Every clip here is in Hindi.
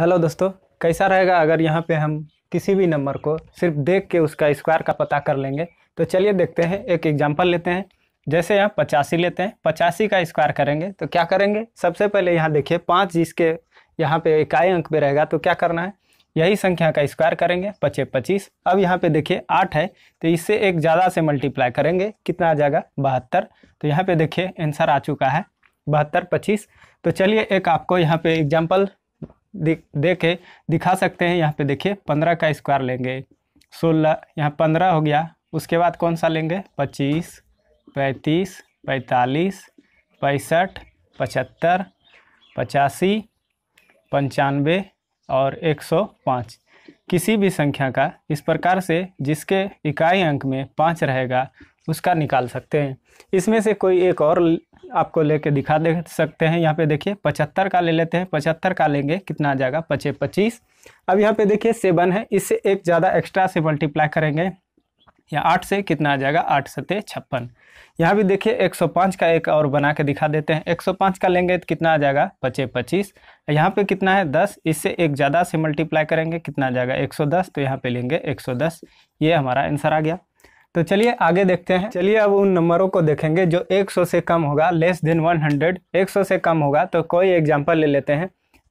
हेलो दोस्तों कैसा रहेगा अगर यहाँ पे हम किसी भी नंबर को सिर्फ देख के उसका स्क्वायर का पता कर लेंगे तो चलिए देखते हैं एक एग्जाम्पल लेते हैं जैसे यहाँ पचासी लेते हैं पचासी का स्क्वायर करेंगे तो क्या करेंगे सबसे पहले यहाँ देखिए पाँच जिसके यहाँ पे इकाई अंक पे रहेगा तो क्या करना है यही संख्या का स्क्वायर करेंगे पचे पच्चीस अब यहाँ पे देखिए आठ है तो इससे एक ज़्यादा से मल्टीप्लाई करेंगे कितना आ जाएगा बहत्तर तो यहाँ पे देखिए आंसर आ चुका है बहत्तर पच्चीस तो चलिए एक आपको यहाँ पे एग्जाम्पल दे के दिखा सकते हैं यहाँ पे देखिए पंद्रह का स्क्वायर लेंगे सोलह यहाँ पंद्रह हो गया उसके बाद कौन सा लेंगे पच्चीस पैंतीस पैंतालीस पैंसठ पचहत्तर पचासी पंचानवे और एक सौ पाँच किसी भी संख्या का इस प्रकार से जिसके इकाई अंक में पाँच रहेगा उसका निकाल सकते हैं इसमें से कोई एक और आपको लेके दिखा दे सकते हैं यहाँ पे देखिए पचहत्तर का ले लेते हैं पचहत्तर का लेंगे कितना आ जाएगा पचे पच्चीस अब यहाँ पे देखिए सेवन है इससे एक ज़्यादा एक्स्ट्रा से मल्टीप्लाई करेंगे या आठ से कितना आ जाएगा आठ सते छप्पन यहाँ भी देखिए 105 का एक और बना के दिखा देते हैं 105 का लेंगे तो कितना आ जाएगा पचे पच्चीस यहाँ पे कितना है 10 इससे एक ज़्यादा से मल्टीप्लाई करेंगे कितना आ जाएगा 110 तो यहाँ पे लेंगे 110 ये हमारा आंसर आ गया तो चलिए आगे देखते हैं चलिए अब उन नंबरों को देखेंगे जो 100 से कम होगा लेस देन 100 100 से कम होगा तो कोई एग्जाम्पल ले लेते हैं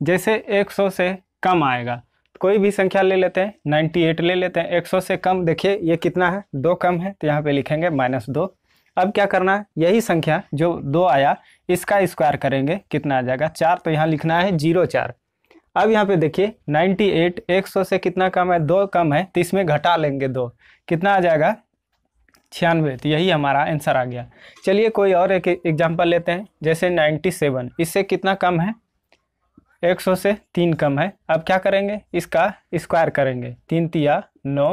जैसे 100 से कम आएगा कोई भी संख्या ले लेते हैं 98 ले लेते हैं 100 से कम देखिए ये कितना है दो कम है तो यहाँ पे लिखेंगे माइनस दो अब क्या करना है यही संख्या जो दो आया इसका स्क्वायर करेंगे कितना आ जाएगा चार तो यहाँ लिखना है जीरो चार अब यहाँ पे देखिए 98 100 से कितना कम है दो कम है तो इसमें घटा लेंगे दो कितना आ जाएगा छियानवे तो यही हमारा आंसर आ गया चलिए कोई और एक एग्जाम्पल लेते हैं जैसे नाइन्टी सेवन इससे कितना कम है एक सौ से तीन कम है अब क्या करेंगे इसका स्क्वायर करेंगे तीन तिया नौ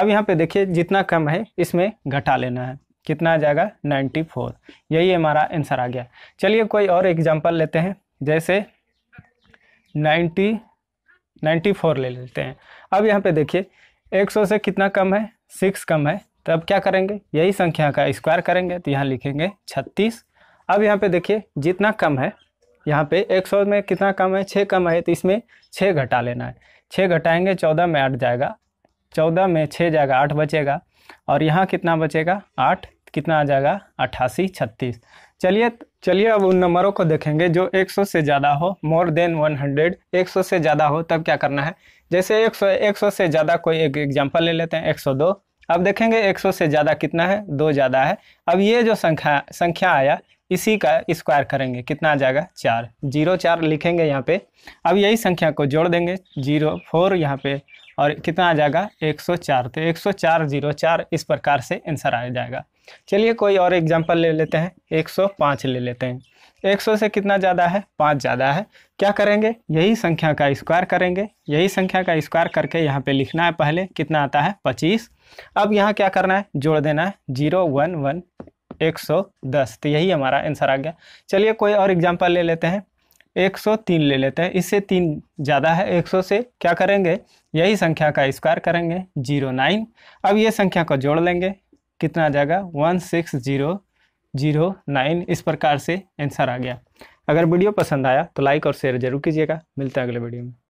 अब यहाँ पे देखिए जितना कम है इसमें घटा लेना है कितना आ जाएगा नाइन्टी फोर यही हमारा आंसर आ गया चलिए कोई और एग्जाम्पल लेते हैं जैसे नाइन्टी नाइन्टी फोर ले लेते हैं अब यहाँ पर देखिए एक सौ से कितना कम है सिक्स कम है तो अब क्या करेंगे यही संख्या का स्क्वायर करेंगे तो यहाँ लिखेंगे छत्तीस अब यहाँ पे देखिए जितना कम है यहाँ पे 100 में कितना कम है छः कम है तो इसमें छः घटा लेना है छः घटाएंगे चौदह में आठ जाएगा चौदह में छः जाएगा आठ बचेगा और यहाँ कितना बचेगा आठ कितना आ जाएगा अट्ठासी छत्तीस चलिए चलिए अब उन नंबरों को देखेंगे जो 100 से ज़्यादा हो मोर देन 100 100 से ज़्यादा हो तब क्या करना है जैसे 100 100 से ज़्यादा कोई एक एग्जांपल ले लेते हैं 102 अब देखेंगे 100 से ज़्यादा कितना है दो ज़्यादा है अब ये जो संख्या संख्या आया इसी का स्क्वायर करेंगे कितना आ जाएगा चार जीरो चार लिखेंगे यहाँ पे अब यही संख्या को जोड़ देंगे जीरो फोर यहाँ पे और कितना आ जाएगा 104 तो 104 जीरो चार इस प्रकार से आंसर आ जाएगा चलिए कोई और एग्जाम्पल ले लेते हैं 105 ले लेते हैं 100 से कितना ज़्यादा है पाँच ज़्यादा है क्या करेंगे यही संख्या का स्क्वायर करेंगे यही संख्या का स्क्वायर करके यहाँ पे लिखना है पहले कितना आता है पच्चीस अब यहाँ क्या करना है जोड़ देना है जीरो वन वन एक सौ दस तो यही हमारा आंसर आ गया चलिए कोई और एग्जाम्पल ले लेते हैं एक सौ तीन ले लेते हैं इससे तीन ज़्यादा है एक सौ से क्या करेंगे यही संख्या का स्क्वायर करेंगे जीरो नाइन अब ये संख्या को जोड़ लेंगे कितना आ जाएगा one six zero zero nine इस प्रकार से आंसर आ गया अगर वीडियो पसंद आया तो लाइक और शेयर जरूर कीजिएगा मिलते हैं अगले वीडियो में